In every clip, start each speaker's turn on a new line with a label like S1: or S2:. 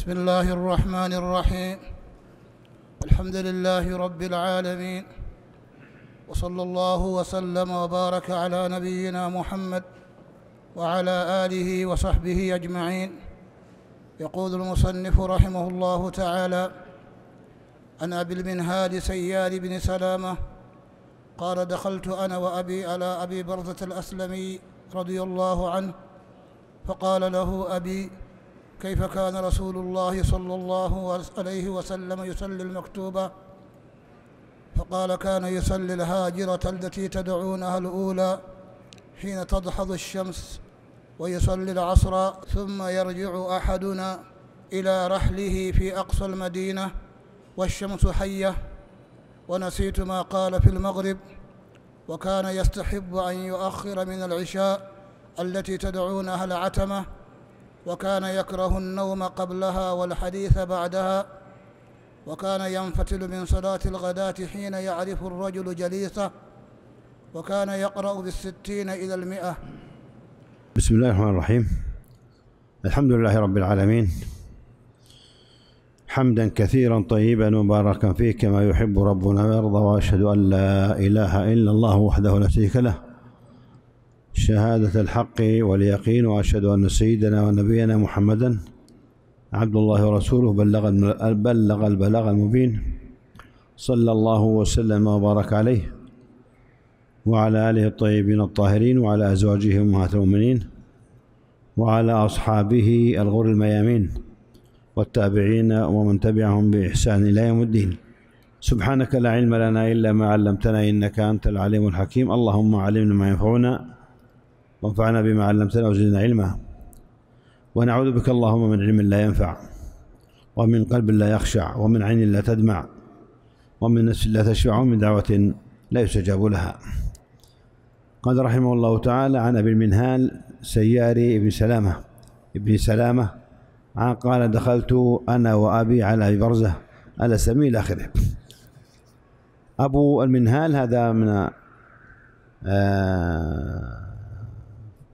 S1: بسم الله الرحمن الرحيم الحمد لله رب العالمين وصلى الله وسلم وبارك على نبينا محمد وعلى اله وصحبه اجمعين يقول المصنف رحمه الله تعالى أن ابي المنهاد سيار بن سلامه قال دخلت انا وابي على ابي برزه الاسلمي رضي الله عنه فقال له ابي كيف كان رسول الله صلى الله عليه وسلم يصلي المكتوبة فقال كان يصلي الهاجرة التي تدعونها الأولى حين تدحض الشمس ويصلي العصر ثم يرجع أحدنا إلى رحله في أقصى المدينة والشمس حية ونسيت ما قال في المغرب وكان يستحب أن يؤخر من العشاء التي تدعونها العتمة وكان يكره النوم قبلها والحديث بعدها وكان ينفتل من صلاة الغداة حين يعرف الرجل جليسه وكان يقرأ بالستين إلى المئة
S2: بسم الله الرحمن الرحيم الحمد لله رب العالمين حمدا كثيرا طيبا مباركا فيه كما يحب ربنا ويرضى واشهد ان لا اله الا الله وحده لا شريك له شهادة الحق واليقين وأشهد أن سيدنا ونبينا محمدا عبد الله ورسوله بلغ بلغ البلاغ المبين صلى الله وسلم وبارك عليه وعلى آله الطيبين الطاهرين وعلى أزواجه أمهات المؤمنين وعلى أصحابه الغر الميامين والتابعين ومن تبعهم بإحسان إلى يوم الدين سبحانك لا علم لنا إلا ما علمتنا إنك أنت العليم الحكيم اللهم علمنا ما ينفعنا وانفعنا بما علمتنا وزدنا علما ونعوذ بك اللهم من علم لا ينفع ومن قلب لا يخشع ومن عين لا تدمع ومن نفس لا تشفع ومن دعوة لا يستجاب لها قد رحمه الله تعالى عن أبي المنهال سياري بن سلامة ابن سلامة قال دخلت أنا وأبي على برزة على سميل آخره أبو المنهال هذا من آه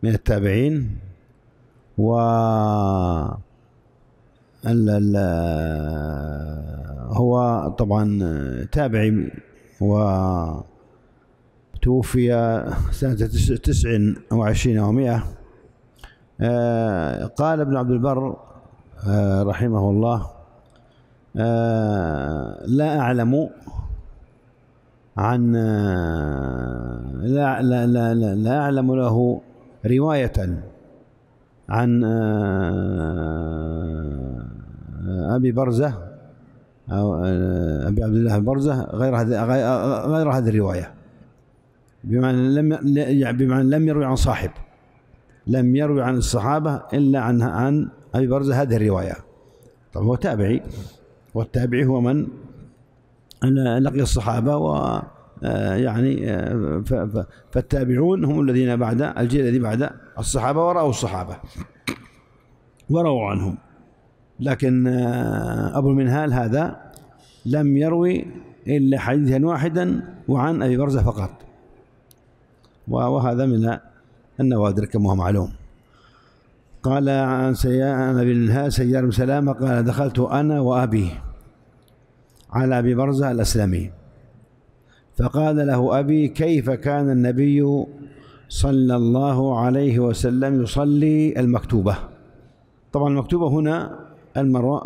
S2: من التابعين و ال ال هو طبعا تابعي و توفي سنة تسع وعشرين أو مئة آه، قال ابن عبد البر آه، رحمه الله آه، لا أعلم عن لا لا لا, لا أعلم له رواية عن آه، آه، أبي برزة أو آه، أبي عبد الله برزة غير هذه غير هذه الرواية بمعنى لم يعني بمعنى لم يروي عن صاحب لم يروي عن الصحابة إلا عن عن أبي برزة هذه الرواية طبعا هو تابعي والتابعي هو من لقي الصحابة و آه، يعني آه، فالتابعون هم الذين بعد الجيل الذي بعد الصحابة ورأوا الصحابة ورووا عنهم لكن آه، أبو المنهال هذا لم يروي إلا حديثا واحدا وعن أبي برزة فقط وهذا من النوادر كما هو معلوم قال عن سيان عن ابي المنهال سيار بن سلامه قال دخلت انا وابي على ابي برزه الاسلمي فقال له أبي كيف كان النبي صلى الله عليه وسلم يصلي المكتوبة طبعا المكتوبة هنا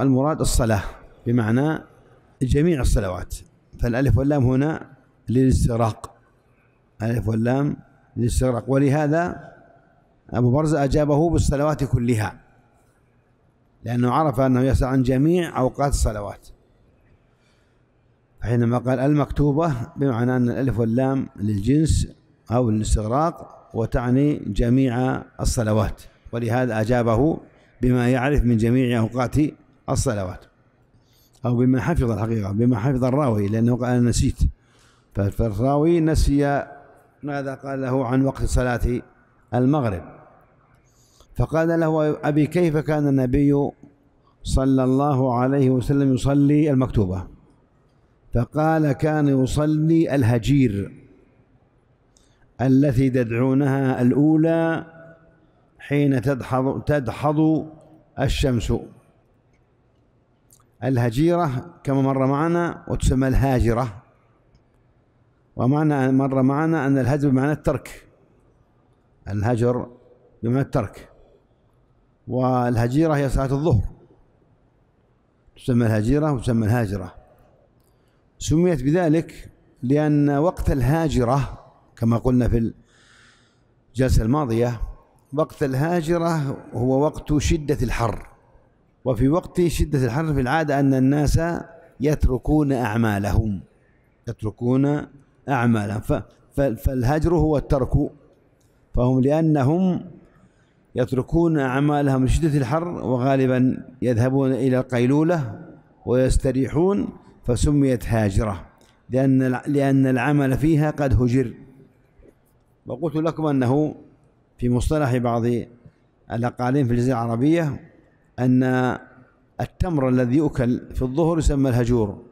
S2: المراد الصلاة بمعنى جميع الصلوات فالألف واللام هنا للاستغراق الألف واللام للاستغراق ولهذا أبو برزة أجابه بالصلوات كلها لأنه عرف أنه يسأل عن جميع أوقات الصلوات حينما قال المكتوبة بمعنى أن الألف واللام للجنس أو للاستغراق وتعني جميع الصلوات ولهذا أجابه بما يعرف من جميع أوقات الصلوات أو بما حفظ الحقيقة بما حفظ الراوي لأنه قال أنا نسيت فالراوي نسي ماذا قال له عن وقت صلاة المغرب فقال له أبي كيف كان النبي صلى الله عليه وسلم يصلي المكتوبة فقال كان يصلي الهجير التي تدعونها الأولى حين تدحض تدحض الشمس الهجيرة كما مر معنا وتسمى الهاجرة ومعنى مر معنا أن الهجر بمعنى الترك الهجر بمعنى الترك والهجيرة هي صلاة الظهر تسمى الهجيرة وتسمى الهاجرة سميت بذلك لأن وقت الهاجرة كما قلنا في الجلسة الماضية وقت الهاجرة هو وقت شدة الحر وفي وقت شدة الحر في العادة أن الناس يتركون أعمالهم يتركون أعمالهم فالهجر هو الترك فهم لأنهم يتركون أعمالهم لشدة الحر وغالبا يذهبون إلى القيلولة ويستريحون فسميت هاجرة لأن لأن العمل فيها قد هجر وقلت لكم أنه في مصطلح بعض الأقاليم في الجزيرة العربية أن التمر الذي يؤكل في الظهر يسمى الهجور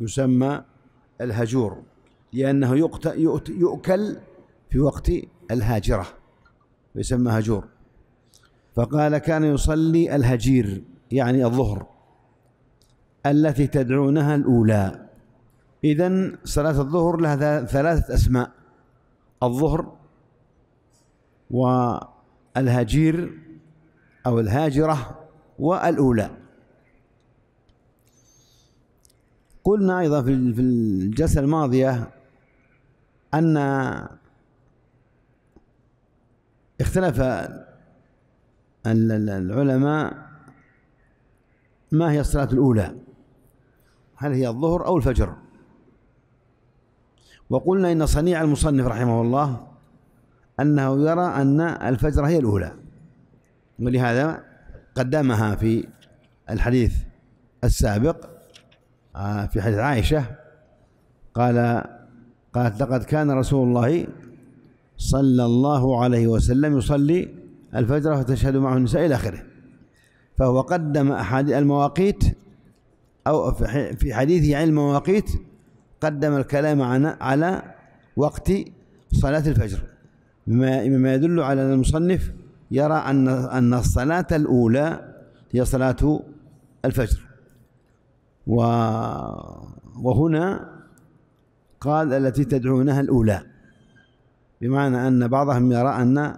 S2: يسمى الهجور لأنه يؤكل في وقت الهاجرة يسمى هجور فقال كان يصلي الهجير يعني الظهر التي تدعونها الأولى إذا صلاة الظهر لها ثلاثة أسماء الظهر والهجير أو الهاجرة والأولى قلنا أيضا في الجلسة الماضية أن اختلف العلماء ما هي الصلاة الأولى هل هي الظهر أو الفجر وقلنا إن صنيع المصنف رحمه الله أنه يرى أن الفجر هي الأولى ولهذا قدمها في الحديث السابق آه، في حديث عائشة قال قالت لقد كان رسول الله صلى الله عليه وسلم يصلي الفجر فتشهد معه النساء إلى آخره فهو قدم أحد المواقيت أو في حديثه عن المواقيت قدم الكلام على وقت صلاة الفجر مما يدل على أن المصنف يرى أن أن الصلاة الأولى هي صلاة الفجر وهنا قال التي تدعونها الأولى بمعنى أن بعضهم يرى أن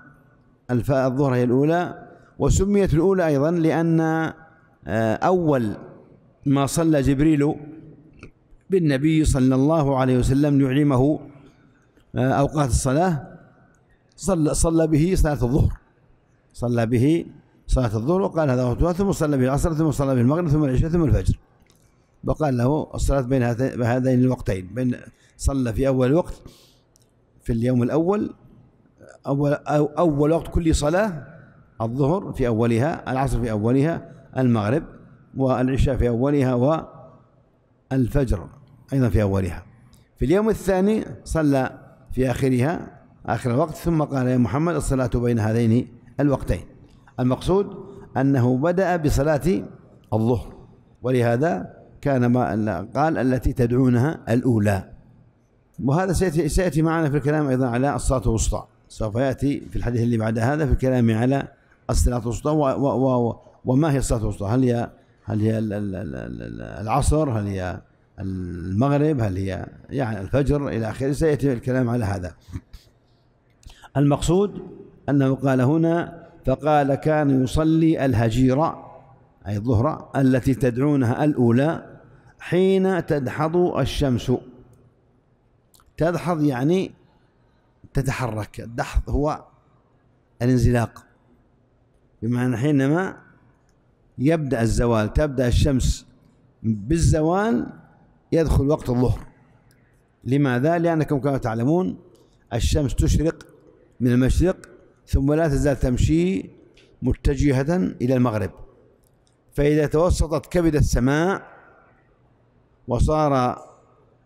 S2: الظهر هي الأولى وسميت الأولى أيضا لأن آه، أول ما صلى جبريل بالنبي صلى الله عليه وسلم ليعلمه آه، أوقات الصلاة صلى صلى به صلاة الظهر صلى به صلاة الظهر وقال هذا وقتها ثم صلى به العصر ثم صلى به المغرب ثم العشاء ثم الفجر وقال له الصلاة بين هذين الوقتين بين صلى في أول وقت في اليوم الأول أول أو أول وقت كل صلاة الظهر في أولها العصر في أولها المغرب والعشاء في أولها والفجر أيضا في أولها في اليوم الثاني صلى في آخرها آخر الوقت ثم قال يا محمد الصلاة بين هذين الوقتين المقصود أنه بدأ بصلاة الظهر ولهذا كان ما قال التي تدعونها الأولى وهذا سيأتي, سيأتي معنا في الكلام أيضا على الصلاة الوسطى سوف يأتي في الحديث اللي بعد هذا في الكلام على الصلاة الوسطى وما هي الصلاة الوسطى هل هي هل هي العصر هل هي المغرب هل هي يعني الفجر إلى آخره سيأتي الكلام على هذا المقصود أنه قال هنا فقال كان يصلي الهجيرة أي الظهر التي تدعونها الأولى حين تدحض الشمس تدحض يعني تتحرك الدحض هو الانزلاق بمعنى حينما يبدأ الزوال تبدأ الشمس بالزوال يدخل وقت الظهر لماذا؟ لأنكم كما تعلمون الشمس تشرق من المشرق ثم لا تزال تمشي متجهة إلى المغرب فإذا توسطت كبد السماء وصار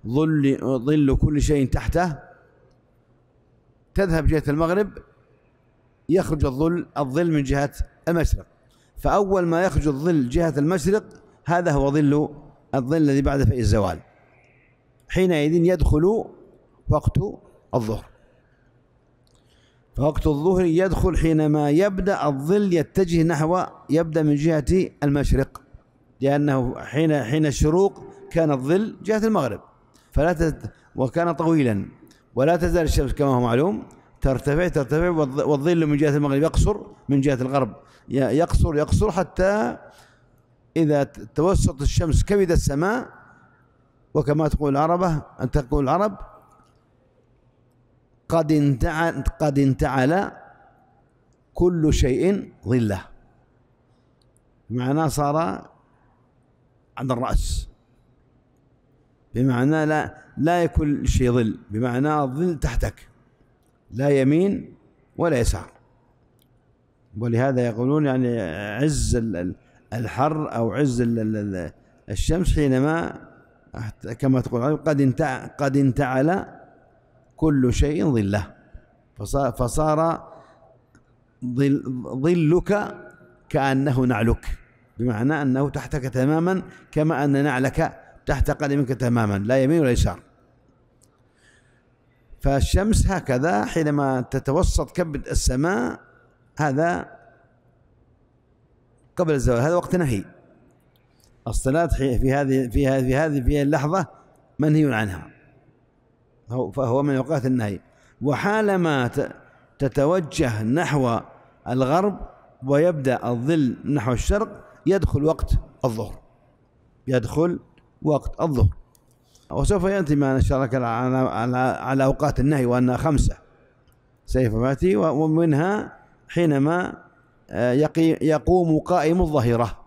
S2: ظل ظل كل شيء تحته تذهب جهة المغرب يخرج الظل الظل من جهة المشرق فأول ما يخرج الظل جهة المشرق هذا هو ظل الظل الذي بعد فئ الزوال حينئذ يدخل وقت الظهر فوقت الظهر يدخل حينما يبدأ الظل يتجه نحو يبدأ من جهة المشرق لأنه حين حين الشروق كان الظل جهة المغرب فلا وكان طويلا ولا تزال الشمس كما هو معلوم ترتفع ترتفع والظل من جهة المغرب يقصر من جهة الغرب يقصر يقصر حتى إذا توسط الشمس كبد السماء وكما تقول العربة أن تقول العرب قد انتعل قد انتعل كل شيء ظله معناه صار عند الرأس بمعنى لا لا يكون شيء ظل بمعنى الظل تحتك لا يمين ولا يسار ولهذا يقولون يعني عز الحر أو عز الشمس حينما كما تقول قد قد انتعل كل شيء ظله فصار, فصار ظل ظلك كأنه نعلك بمعنى أنه تحتك تماما كما أن نعلك تحت قدمك تماما لا يمين ولا يسار فالشمس هكذا حينما تتوسط كبد السماء هذا قبل الزوال هذا وقت نهي الصلاة في هذه في هذه في هذه في اللحظة منهي عنها فهو من أوقات النهي وحالما تتوجه نحو الغرب ويبدأ الظل نحو الشرق يدخل وقت الظهر يدخل وقت الظهر وسوف يأتي ما نشرك على, على, على أوقات النهي وأنها خمسة سيف ماتي ومنها حينما آه، يقي يقوم قائم الظهيرة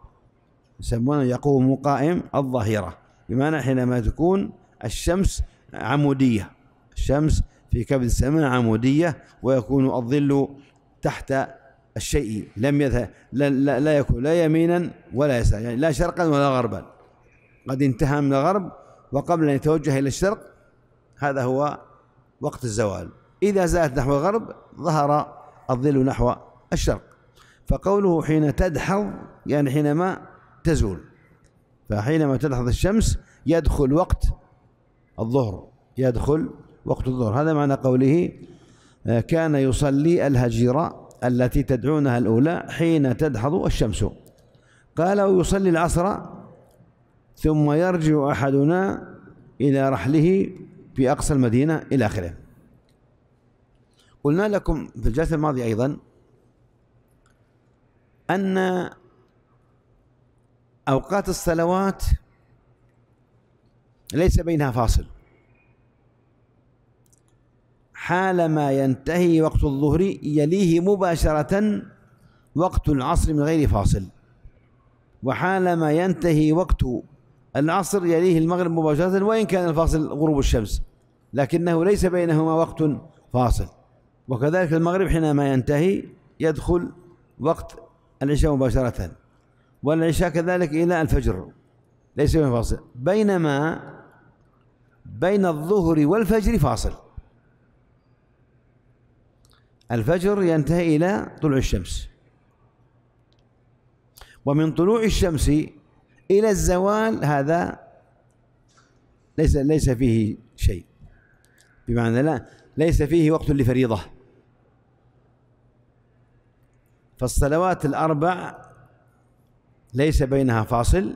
S2: يسمونه يقوم قائم الظهيرة بمعنى حينما تكون الشمس عمودية الشمس في كبد السماء عمودية ويكون الظل تحت الشيء لم يذهب لا, لا, لا يكون لا يمينا ولا يسارا يعني لا شرقا ولا غربا قد انتهى من الغرب وقبل أن يتوجه إلى الشرق هذا هو وقت الزوال إذا زالت نحو الغرب ظهر الظل نحو الشرق فقوله حين تدحض يعني حينما تزول فحينما تدحض الشمس يدخل وقت الظهر يدخل وقت الظهر هذا معنى قوله آه، كان يصلي الهجيرة التي تدعونها الأولى حين تدحض الشمس قال ويصلي العصر ثم يرجع أحدنا إلى رحله في أقصى المدينة إلى آخره قلنا لكم في الجلسة الماضية أيضا أن أوقات الصلوات ليس بينها فاصل حالما ينتهي وقت الظهر يليه مباشرة وقت العصر من غير فاصل وحالما ينتهي وقت العصر يليه المغرب مباشرة وإن كان الفاصل غروب الشمس لكنه ليس بينهما وقت فاصل وكذلك المغرب حينما ينتهي يدخل وقت العشاء مباشرة والعشاء كذلك إلى الفجر ليس بين فاصل بينما بين الظهر والفجر فاصل الفجر ينتهي إلى طلوع الشمس ومن طلوع الشمس إلى الزوال هذا ليس ليس فيه شيء بمعنى لا ليس فيه وقت لفريضة فالصلوات الأربع ليس بينها فاصل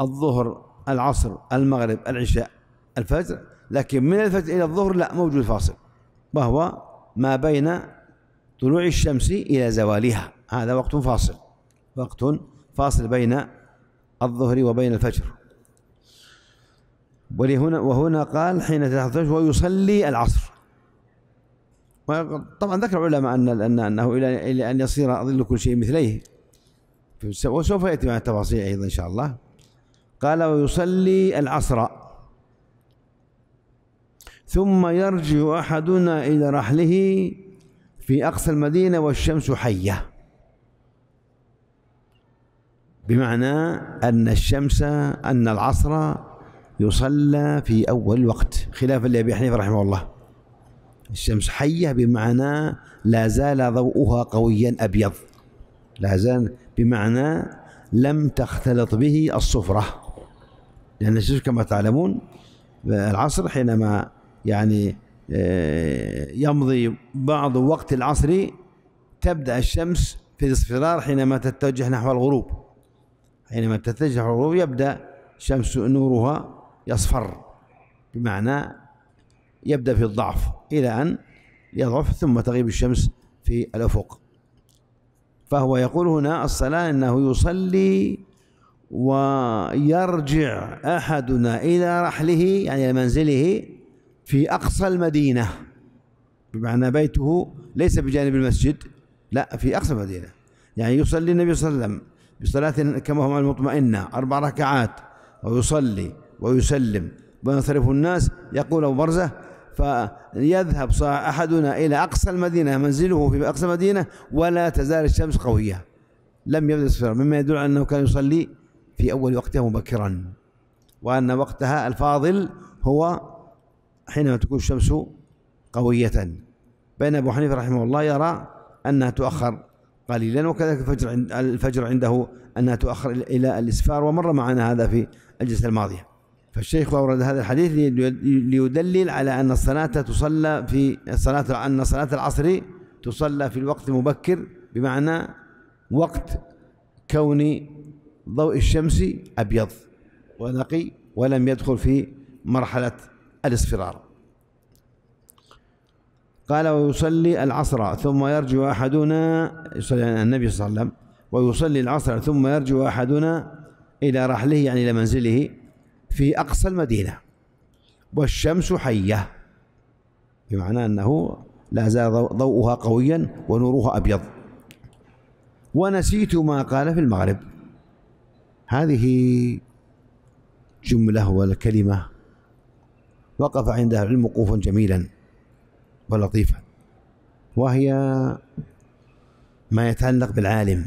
S2: الظهر العصر المغرب العشاء الفجر لكن من الفجر إلى الظهر لا موجود فاصل وهو ما بين طلوع الشمس إلى زوالها هذا وقت فاصل وقت فاصل بين الظهر وبين الفجر ولهنا وهنا قال حين تحضر ويصلي العصر طبعا ذكر العلماء ان انه الى الى ان يصير ظل كل شيء مثليه وسوف ياتي مع التفاصيل ايضا ان شاء الله قال ويصلي العصر ثم يرجع احدنا الى رحله في اقصى المدينه والشمس حيه بمعنى أن الشمس أن العصر يصلى في أول الوقت خلافا لأبي حنيفة رحمه الله الشمس حية بمعنى لا زال ضوءها قويا أبيض لا زال بمعنى لم تختلط به الصفرة لأن الشمس كما تعلمون العصر حينما يعني آه، يمضي بعض وقت العصر تبدأ الشمس في الاصفرار حينما تتجه نحو الغروب حينما تتجه الغروب يبدأ شمس نورها يصفر بمعنى يبدأ في الضعف إلى أن يضعف ثم تغيب الشمس في الأفق فهو يقول هنا الصلاة أنه يصلي ويرجع أحدنا إلى رحله يعني إلى منزله في أقصى المدينة بمعنى بيته ليس بجانب المسجد لا في أقصى المدينة يعني يصلي النبي صلى الله عليه وسلم بصلاة كما هو المطمئنة أربع ركعات ويصلي ويسلم وينصرف الناس يقول أبو برزة فيذهب أحدنا إلى أقصى المدينة منزله في أقصى المدينة ولا تزال الشمس قوية لم يبدأ السفر مما يدل على أنه كان يصلي في أول وقتها مبكرا وأن وقتها الفاضل هو حينما تكون الشمس قوية بين أبو حنيفة رحمه الله يرى أنها تؤخر قليلا وكذلك الفجر الفجر عنده انها تؤخر الى الاسفار ومر معنا هذا في الجلسه الماضيه فالشيخ اورد هذا الحديث ليدلل على ان الصلاه تصلى في الصلاه ان صلاه العصر تصلى في الوقت المبكر بمعنى وقت كون ضوء الشمس ابيض ونقي ولم يدخل في مرحله الاصفرار قال ويصلي العصر ثم يرجع أحدنا يصلي النبي صلى الله عليه وسلم ويصلي العصر ثم يرجع أحدنا إلى رحله يعني إلى منزله في أقصى المدينة والشمس حية بمعنى أنه لا زال ضوءها قويا ونورها أبيض ونسيت ما قال في المغرب هذه جملة والكلمة وقف عندها العلم وقوفا جميلا ولطيفة وهي ما يتعلق بالعالم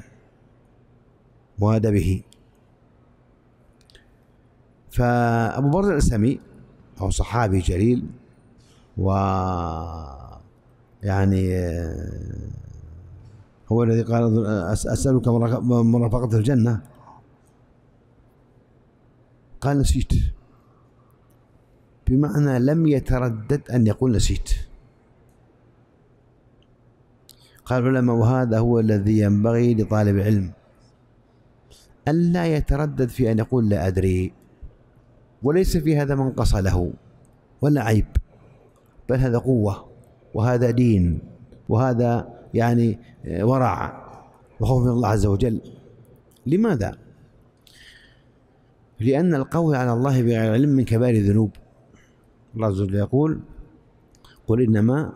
S2: وأدبه فأبو برد الأسلمي هو صحابي جليل و يعني هو الذي قال أسألك مرافقة الجنة قال نسيت بمعنى لم يتردد أن يقول نسيت قال العلماء وهذا هو الذي ينبغي لطالب العلم ألا يتردد في أن يقول لا أدري وليس في هذا منقص له ولا عيب بل هذا قوة وهذا دين وهذا يعني ورع وخوف من الله عز وجل لماذا؟ لأن القول على الله بغير علم من كبائر الذنوب الله عز وجل يقول قل إنما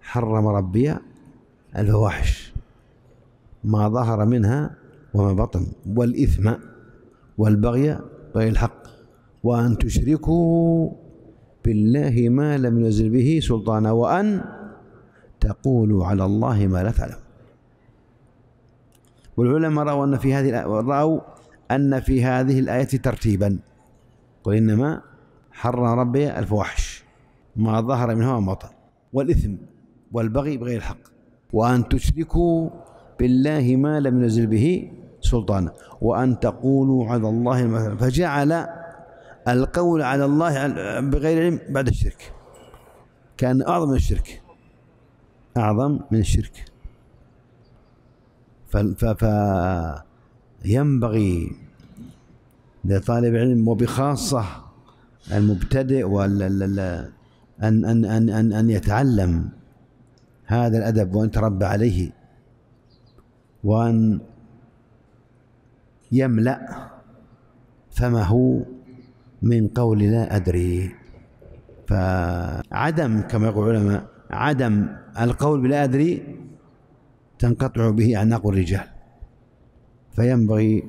S2: حرم ربي الفواحش ما ظهر منها وما بطن والإثم والبغي بغي الحق وأن تشركوا بالله ما لم ينزل به سلطانا وأن تقولوا على الله ما لا تعلم والعلماء رأوا أن في هذه رأوا أن في هذه الآية ترتيبا قل إنما حرم ربي الفواحش ما ظهر منها وما بطن والإثم والبغي بغير الحق وأن تشركوا بالله ما لم ينزل به سلطانا وأن تقولوا على الله المثل فجعل القول على الله بغير علم بعد الشرك كان أعظم من الشرك أعظم من الشرك فينبغي لطالب علم وبخاصة المبتدئ أن أن أن أن أن يتعلم هذا الأدب وأن تربى عليه وأن يملأ فمه من قول لا أدري فعدم كما يقول العلماء عدم القول بلا أدري تنقطع به أعناق الرجال فينبغي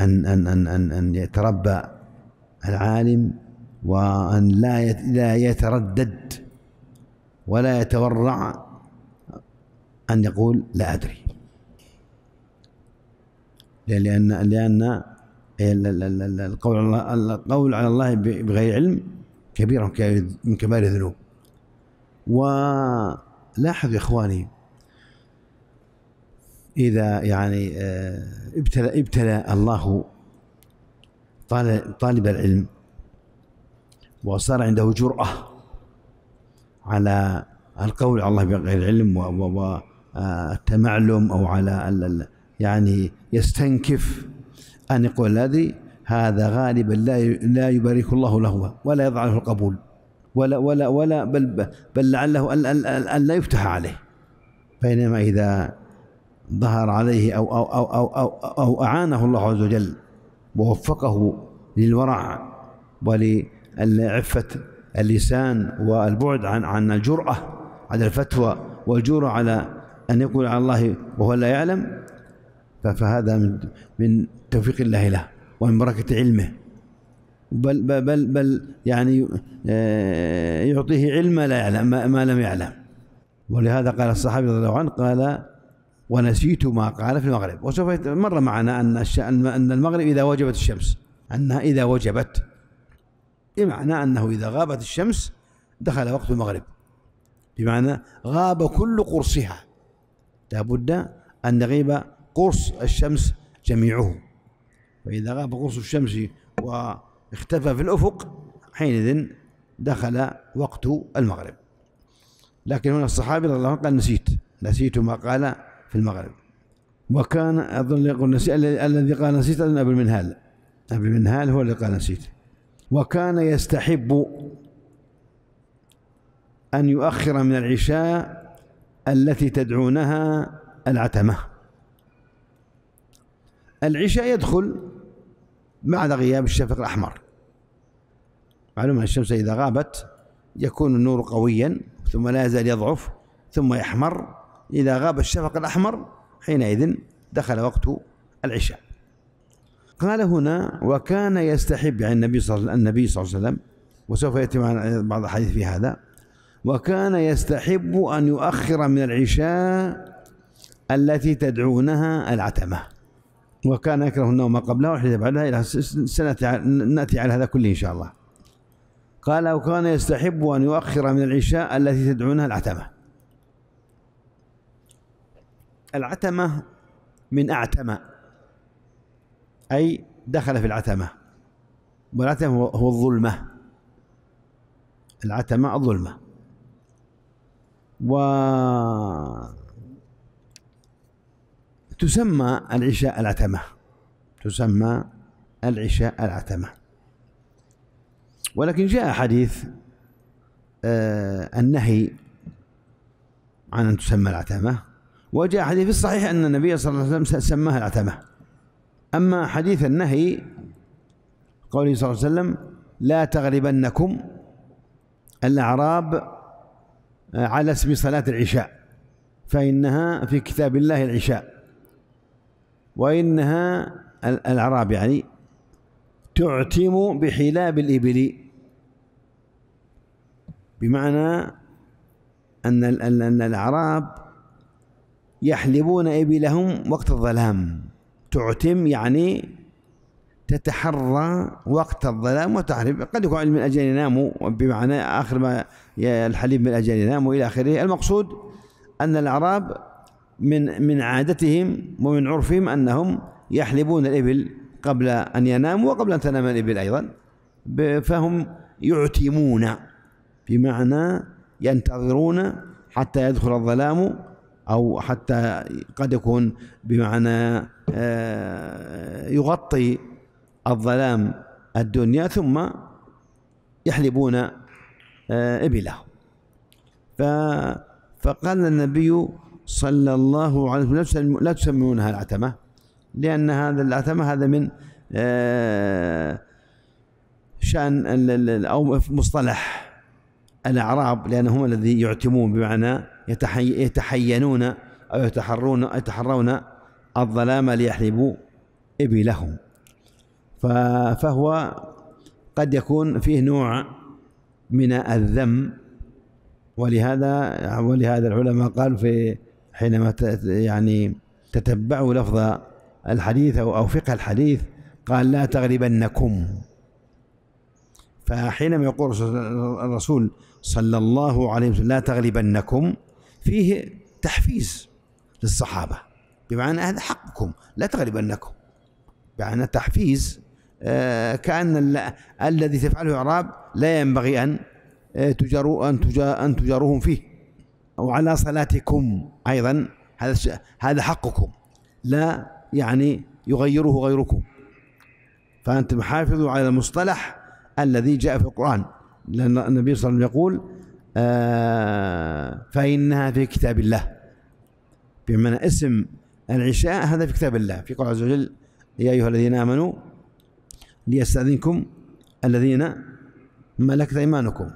S2: أن أن أن أن, أن يتربى العالم وأن لا لا يتردد ولا يتورع أن يقول لا أدري لأن لأن القول إيه، القول على الله بغير علم كبير من كبائر الذنوب ولاحظ يا إخواني إذا يعني آه، ابتلى ابتلى الله طالب العلم وصار عنده جرأة على القول على الله بغير علم التمعلم أو على يعني يستنكف أن يقول الذي هذا غالبا لا لا يبارك الله له ولا يضع له القبول ولا ولا ولا بل بل لعله أن لا يفتح عليه بينما إذا ظهر عليه أو أو أو أو أو, أو أعانه الله عز وجل ووفقه للورع ولعفة اللسان والبعد عن عن الجرأة على الفتوى والجرأة على أن يقول على الله وهو لا يعلم فهذا من من توفيق الله له ومن بركة علمه بل بل بل, يعني آه، يعطيه علم لا يعلم ما لم يعلم ولهذا قال الصحابي رضي الله عنه قال ونسيت ما قال في المغرب وسوف مر معنا أن أن المغرب إذا وجبت الشمس أنها إذا وجبت بمعنى أنه إذا غابت الشمس دخل وقت المغرب بمعنى غاب كل قرصها لابد أن يغيب قرص الشمس جميعه فإذا غاب قرص الشمس واختفى في الأفق حينئذ دخل وقت المغرب لكن هنا الصحابي رضي الله عنه قال نسيت نسيت ما قال في المغرب وكان أظن يقول نسيت الذي قال نسيت أظن أبو المنهال أبو المنهال هو اللي قال نسيت وكان يستحب أن يؤخر من العشاء التي تدعونها العتمة العشاء يدخل بعد غياب الشفق الأحمر معلوم أن الشمس إذا غابت يكون النور قويا ثم لا يزال يضعف ثم يحمر إذا غاب الشفق الأحمر حينئذ دخل وقت العشاء قال هنا وكان يستحب عن يعني النبي صلى الله عليه وسلم وسوف يأتي بعض الحديث في هذا وكان يستحب أن يؤخر من العشاء التي تدعونها العتمة وكان يكره النوم قبلها والحديث بعدها إلى سنأتي على هذا كله إن شاء الله قال وكان يستحب أن يؤخر من العشاء التي تدعونها العتمة العتمة من أعتمة أي دخل في العتمة والعتمة هو الظلمة العتمة الظلمة و تسمى العشاء العتمة تسمى العشاء العتمة ولكن جاء حديث آه، النهي عن أن تسمى العتمة وجاء حديث في الصحيح أن النبي صلى الله عليه وسلم سماها العتمة أما حديث النهي قوله صلى الله عليه وسلم لا تغلبنكم الأعراب على اسم صلاة العشاء فإنها في كتاب الله العشاء وإنها الأعراب يعني تعتم بحلاب الإبل بمعنى أن أن الأعراب يحلبون إبلهم وقت الظلام تعتم يعني تتحرى وقت الظلام وتحرب قد يكون من أجل ينام بمعنى آخر ما الحليب من أجل ينام الى آخره المقصود أن الأعراب من من عادتهم ومن عرفهم أنهم يحلبون الإبل قبل أن يناموا وقبل أن تنام الإبل أيضا فهم يعتمون بمعنى ينتظرون حتى يدخل الظلام أو حتى قد يكون بمعنى آه، يغطي الظلام الدنيا ثم يحلبون آه، إبله فقال النبي صلى الله عليه وسلم لا تسمونها العتمة لأن هذا العتمة هذا من آه، شأن أو مصطلح الأعراب لأن هم الذي يعتمون بمعنى يتحينون أو يتحرون يتحرون الظلام ليحلبوا إبلهم فهو قد يكون فيه نوع من الذم ولهذا ولهذا العلماء قالوا في حينما يعني تتبعوا لفظ الحديث أو فقه الحديث قال لا تغلبنكم فحينما يقول الرسول صلى الله عليه وسلم لا تغلبنكم فيه تحفيز للصحابة بمعنى هذا حقكم لا تغلبنكم بمعنى تحفيز آه، كأن الذي تفعله إعراب لا ينبغي أن آه، تجاروا أن أن تجاروهم فيه وعلى صلاتكم أيضا هذا هذا حقكم لا يعني يغيره غيركم فأنتم حافظوا على المصطلح الذي جاء في القرآن لأن النبي صلى الله عليه وسلم يقول آه، فإنها في كتاب الله بمعنى اسم العشاء هذا في كتاب الله في قول عز وجل يا أيها الذين آمنوا ليستأذنكم الذين ملكت أيمانكم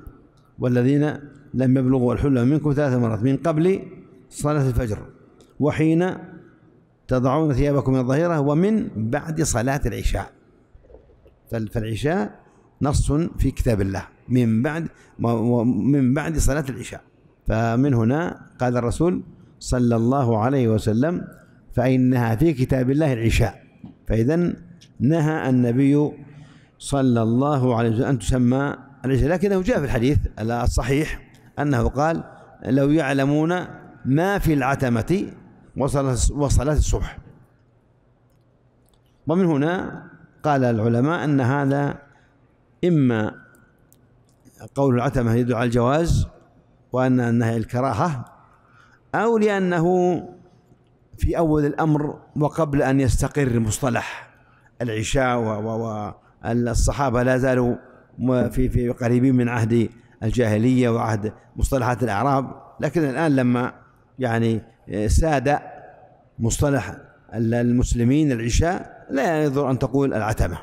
S2: والذين لم يبلغوا الحلم منكم ثلاث مرات من قبل صلاة الفجر وحين تضعون ثيابكم من الظهيرة ومن بعد صلاة العشاء فالعشاء نص في كتاب الله من بعد من بعد صلاة العشاء فمن هنا قال الرسول صلى الله عليه وسلم فإنها في كتاب الله العشاء فإذا نهى النبي صلى الله عليه وسلم أن تسمى الرجل لكنه جاء في الحديث الصحيح أنه قال لو يعلمون ما في العتمة وصلت وصلت الصبح ومن هنا قال العلماء أن هذا إما قول العتمة يدعى على الجواز وأن النهي الكراهة أو لأنه في أول الأمر وقبل أن يستقر المصطلح العشاء والصحابة لا زالوا في في قريبين من عهد الجاهلية وعهد مصطلحات الأعراب لكن الآن لما يعني ساد مصطلح المسلمين العشاء لا يضر أن تقول العتمة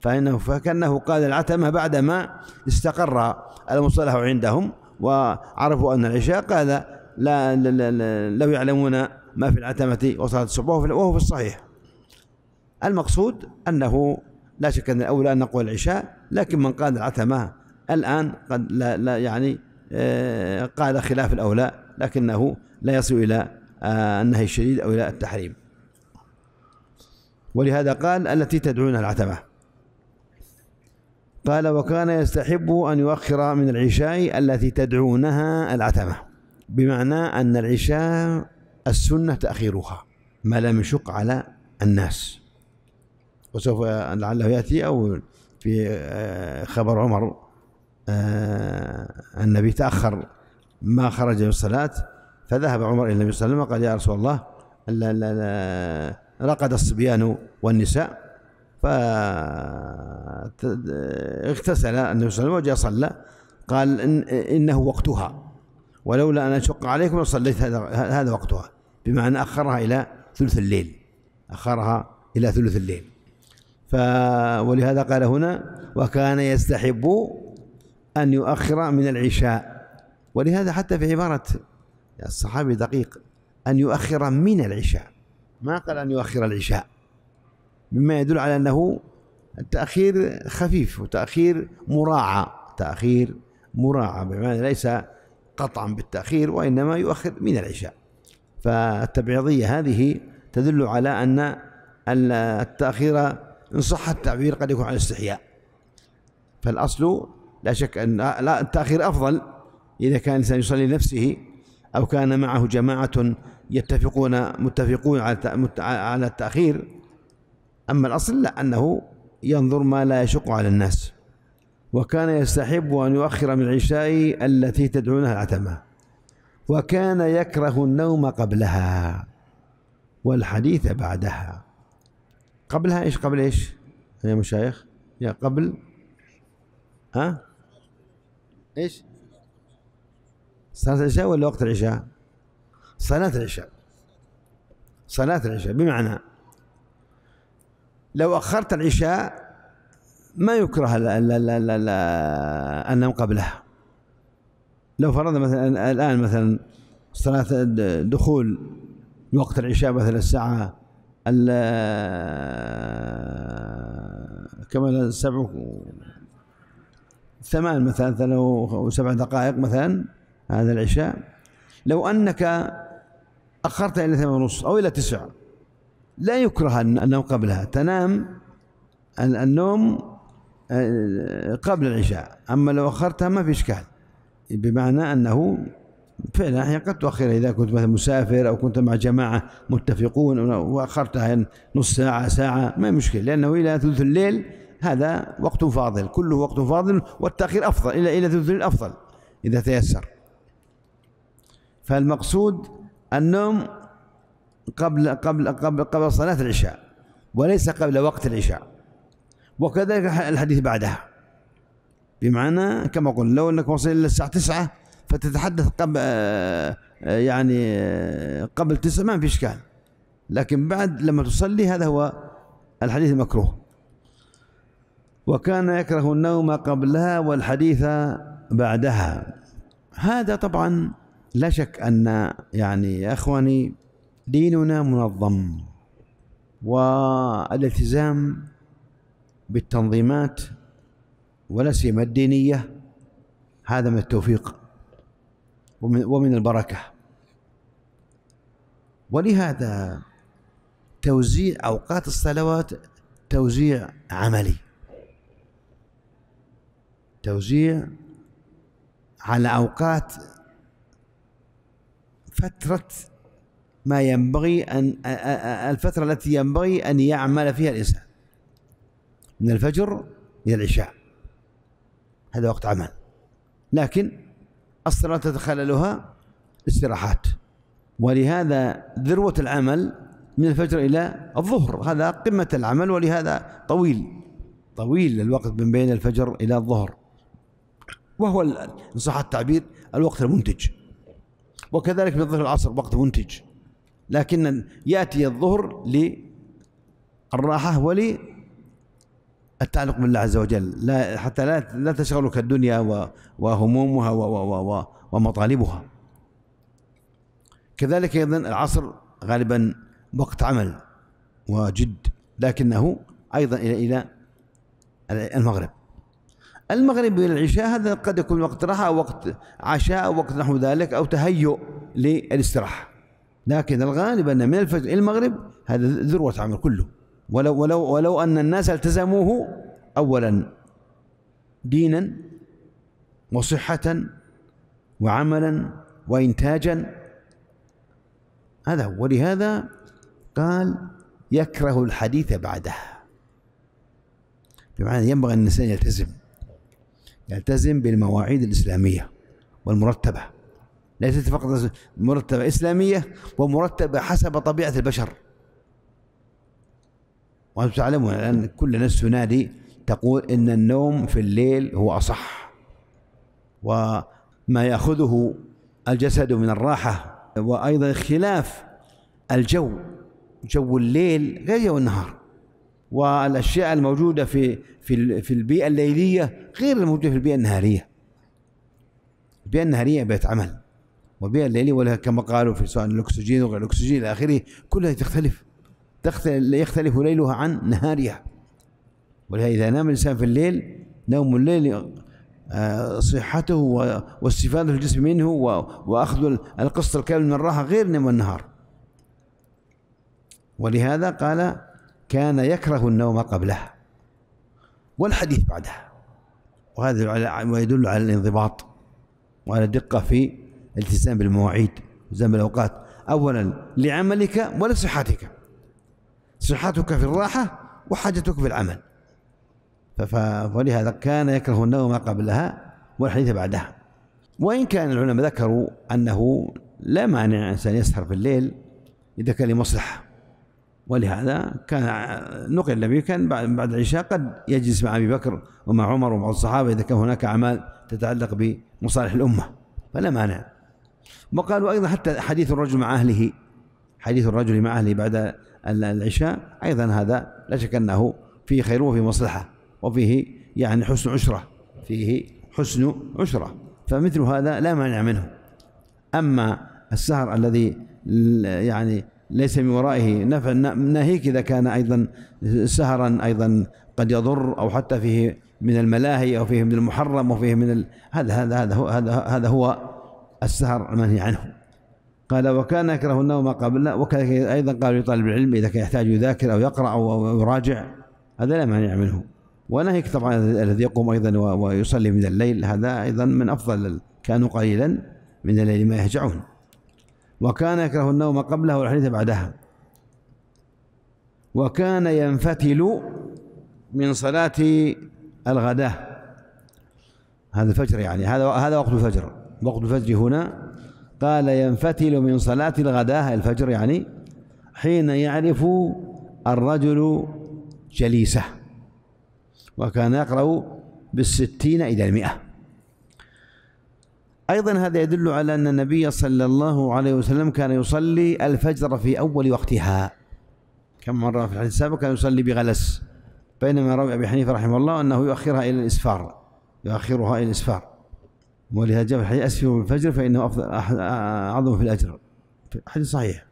S2: فإنه فكأنه قال العتمة بعدما استقر المصطلح عندهم وعرفوا أن العشاء قال لا, لا لو يعلمون ما في العتمة وصلاة الصبح وهو في الصحيح المقصود أنه لا شك أن الأولى أن نقول العشاء لكن من قال العتمة الآن قد لا, لا يعني آه، قال خلاف الأولى لكنه لا يصل إلى آه، النهي الشديد أو إلى التحريم ولهذا قال التي تدعونها العتمة قال وكان يستحب أن يؤخر من العشاء التي تدعونها العتمة بمعنى أن العشاء السنة تأخيرها ما لم يشق على الناس وسوف لعله يأتي أو في آه، خبر عمر آه، النبي تأخر ما خرج من الصلاة فذهب عمر إلى النبي صلى الله عليه وسلم قال يا رسول الله لا لا لا رقد الصبيان والنساء فاغتسل النبي صلى الله عليه وسلم وجاء صلى قال إن إنه وقتها ولولا أن أشق عليكم لصليت هذا هذا وقتها بمعنى أخرها إلى ثلث الليل أخرها إلى ثلث الليل ف ولهذا قال هنا وكان يستحب أن يؤخر من العشاء ولهذا حتى في عبارة الصحابي دقيق أن يؤخر من العشاء ما قال أن يؤخر العشاء مما يدل على أنه التأخير خفيف وتأخير مراعى تأخير مراعى بمعنى ليس قطعا بالتأخير وإنما يؤخر من العشاء فالتبعيضية هذه تدل على أن التأخير إن صح التعبير قد يكون على استحياء فالأصل لا شك أن لا التأخير أفضل إذا كان الإنسان يصلي لنفسه أو كان معه جماعة يتفقون متفقون على التأخير أما الأصل لا أنه ينظر ما لا يشق على الناس وكان يستحب أن يؤخر من العشاء التي تدعونها العتمة وكان يكره النوم قبلها والحديث بعدها قبلها ايش قبل ايش يا مشايخ يا قبل ها ايش صلاة العشاء ولا وقت العشاء صلاة العشاء صلاة العشاء بمعنى لو أخرت العشاء ما يكره لا لا لا لا لا النوم قبلها لو فرضنا مثلا الآن مثلا صلاة دخول وقت العشاء مثلا الساعة كما سبع ثمان مثلا له سبع دقائق مثلا هذا العشاء لو أنك أخرت إلى ثمان ونصف أو إلى تسعة لا يكره النوم قبلها تنام النوم آه، قبل العشاء أما لو أخرتها ما في إشكال بمعنى أنه فعلا أحيانا قد تؤخرها إذا كنت مثلا مسافر أو كنت مع جماعة متفقون نعم، وأخرتها يعني نص ساعة ساعة ما مشكلة لأنه إلى ثلث الليل هذا وقت فاضل كله وقت فاضل والتأخير أفضل إلى إلى ثلث الليل أفضل إذا تيسر فالمقصود النوم قبل قبل قبل قبل صلاة العشاء وليس قبل وقت العشاء وكذلك الحديث بعدها بمعنى كما قلنا لو أنك وصل إلى الساعة 9 فتتحدث قبل آه، آه، يعني آه، قبل تسع ما في إشكال لكن بعد لما تصلي هذا هو الحديث المكروه وكان يكره النوم قبلها والحديث بعدها هذا طبعا لا شك أن يعني يا أخواني ديننا منظم والالتزام بالتنظيمات ولا سيما الدينية هذا من التوفيق ومن, ومن البركة ولهذا توزيع أوقات الصلوات توزيع عملي توزيع على أوقات فترة ما ينبغي أن الفترة التي ينبغي أن يعمل فيها الإنسان من الفجر إلى العشاء هذا وقت عمل لكن الصلاة تتخللها استراحات ولهذا ذروة العمل من الفجر إلى الظهر هذا قمة العمل ولهذا طويل طويل الوقت من بين الفجر إلى الظهر وهو إن صح التعبير الوقت المنتج وكذلك من ظهر العصر وقت منتج لكن يأتي الظهر للراحة ولي التعلق بالله عز وجل لا حتى لا لا تشغلك الدنيا وهمومها و و و ومطالبها كذلك ايضا العصر غالبا وقت عمل وجد لكنه ايضا الى الى المغرب المغرب الى العشاء هذا قد يكون وقت راحه او وقت عشاء او وقت نحو ذلك او تهيؤ للاستراحه لكن الغالب ان من الفجر الى المغرب هذا ذروه عمل كله ولو ولو ولو أن الناس التزموه أولا دينا وصحة وعملا وإنتاجا هذا هو ولهذا قال يكره الحديث بعده بمعنى ينبغي أن الإنسان يلتزم يلتزم بالمواعيد الإسلامية والمرتبة ليست فقط مرتبة إسلامية ومرتبة حسب طبيعة البشر وأنتم تعلمون الآن كل الناس تنادي تقول إن النوم في الليل هو أصح وما يأخذه الجسد من الراحة وأيضا اختلاف الجو جو الليل غير جو النهار والأشياء الموجودة في في في البيئة الليلية غير الموجودة في البيئة النهارية البيئة النهارية بيئة عمل والبيئة الليلية ولها كما قالوا في سواء الأكسجين وغير الأكسجين إلى آخره كلها تختلف يختلف ليلها عن نهارها ولهذا إذا نام الإنسان في الليل نوم الليل آه، صحته واستفادة الجسم منه وأخذ القسط الكامل من الراحة غير نوم النهار ولهذا قال كان يكره النوم قبله والحديث بعدها وهذا ويدل على الانضباط وعلى الدقة في الالتزام بالمواعيد والتزام بالأوقات أولا لعملك ولصحتك صحتك في الراحة وحاجتك في العمل فلهذا كان يكره النوم قبلها والحديث بعدها وإن كان العلماء ذكروا أنه لا مانع الإنسان يسهر في الليل إذا كان لمصلحة ولهذا كان نقل النبي كان بعد العشاء قد يجلس مع أبي بكر ومع عمر ومع الصحابة إذا كان هناك أعمال تتعلق بمصالح الأمة فلا مانع وقالوا أيضا حتى حديث الرجل مع أهله حديث الرجل مع أهله بعد العشاء أيضا هذا لا شك أنه فيه خير وفيه مصلحة وفيه يعني حسن عشرة فيه حسن عشرة فمثل هذا لا مانع منه أما السهر الذي يعني ليس من ورائه نفع ناهيك إذا كان أيضا سهرا أيضا قد يضر أو حتى فيه من الملاهي أو فيه من المحرم وفيه من ال... هذا هذا هذا هذا هذا هو السهر المنهي عنه قال وكان يكره النوم قبل وكان أيضا قال لطالب العلم إذا كان يحتاج يذاكر أو يقرأ أو يراجع هذا لا مانع منه ونهيك طبعا الذي يقوم أيضا ويصلي من الليل هذا أيضا من أفضل كانوا قليلا من الليل ما يهجعون وكان يكره النوم قبله والحديث بعدها وكان ينفتل من صلاة الغداة هذا الفجر يعني هذا هذا وقت الفجر وقت الفجر هنا قال ينفتل من صلاة الغداء الفجر يعني حين يعرف الرجل جليسه وكان يقرأ بالستين إلى المئة أيضا هذا يدل على أن النبي صلى الله عليه وسلم كان يصلي الفجر في أول وقتها كم مرة في الحديث السابق كان يصلي بغلس بينما روى أبي حنيفة رحمه الله أنه يؤخرها إلى الإسفار يؤخرها إلى الإسفار ولهذا جاء في الحديث أسفروا بالفجر فإنه أفضل أعظم في الأجر حديث صحيح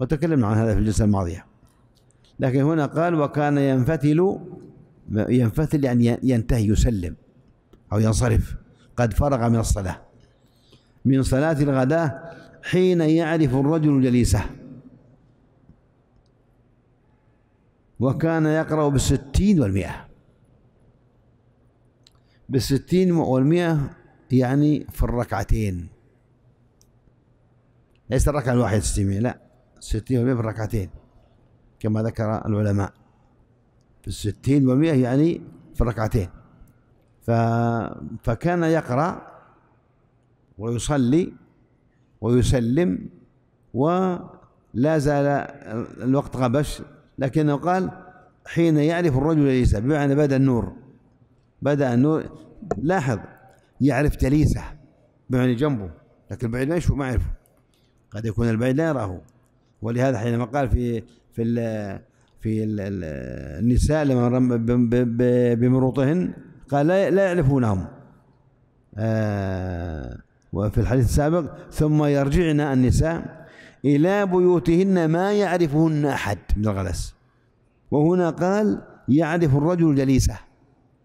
S2: وتكلمنا عن هذا في الجلسة الماضية لكن هنا قال وكان ينفتل ينفتل يعني ينتهي يسلم أو ينصرف قد فرغ من الصلاة من صلاة الغداة حين يعرف الرجل جليسه وكان يقرأ بالستين والمئة بالستين والمئة يعني في الركعتين ليس الركعة الواحدة 600 لا ومئة في الركعتين كما ذكر العلماء في الستين ومئة يعني في الركعتين ف... فكان يقرأ ويصلي ويسلم ولا زال الوقت غبش لكنه قال حين يعرف الرجل ليس بمعنى بدا النور بدا النور لاحظ يعرف جليسه بمعنى جنبه لكن البعيد ما يشوفه ما يعرفه قد يكون البعيد لا يراه ولهذا حينما قال في في في النساء لما رمى بمروطهن قال لا لا يعرفونهم آه، وفي الحديث السابق ثم يرجعن النساء إلى بيوتهن ما يعرفهن أحد من الغلس وهنا قال يعرف الرجل جليسه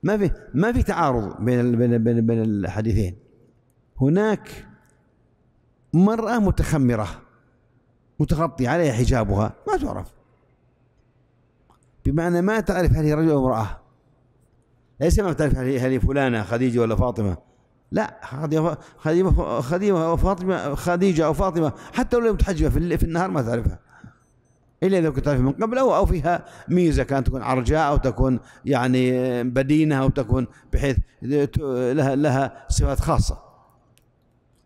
S2: ما في ما في تعارض بين بين بين, بين الحديثين هناك مرأة متخمرة متغطي عليها حجابها ما تعرف بمعنى ما تعرف هل هي رجل أو امرأة ليس ما تعرف هل هي فلانة خديجة ولا فاطمة لا خديجة خديجة وفاطمة خديجة أو فاطمة حتى لو لم تحجبها في النهار ما تعرفها إلا إذا كنت تعرف من او أو فيها ميزة كانت تكون عرجاء أو تكون يعني آه، بدينة أو تكون بحيث لها لها صفات خاصة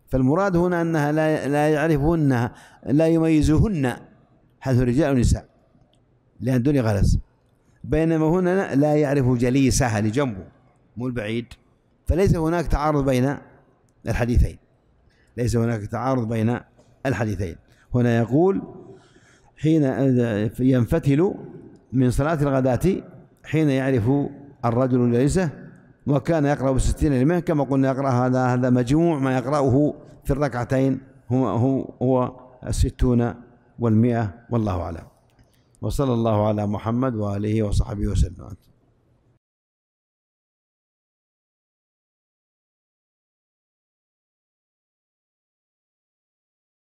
S2: فالمراد هنا أنها لا لا يعرفهن لا يميزهن حيث رجال ونساء لأن الدنيا غلس بينما هنا لا يعرف جليسها لجنبه مو البعيد فليس هناك تعارض بين الحديثين ليس هناك تعارض بين الحديثين هنا يقول حين ينفتل من صلاة الغداة حين يعرف الرجل ليسه وكان يقرأ بستين كلمة كما قلنا يقرأ هذا هذا مجموع ما يقرأه في الركعتين هو هو, هو الستون والمئة والله أعلم وصلى الله
S1: على محمد وآله وصحبه وسلم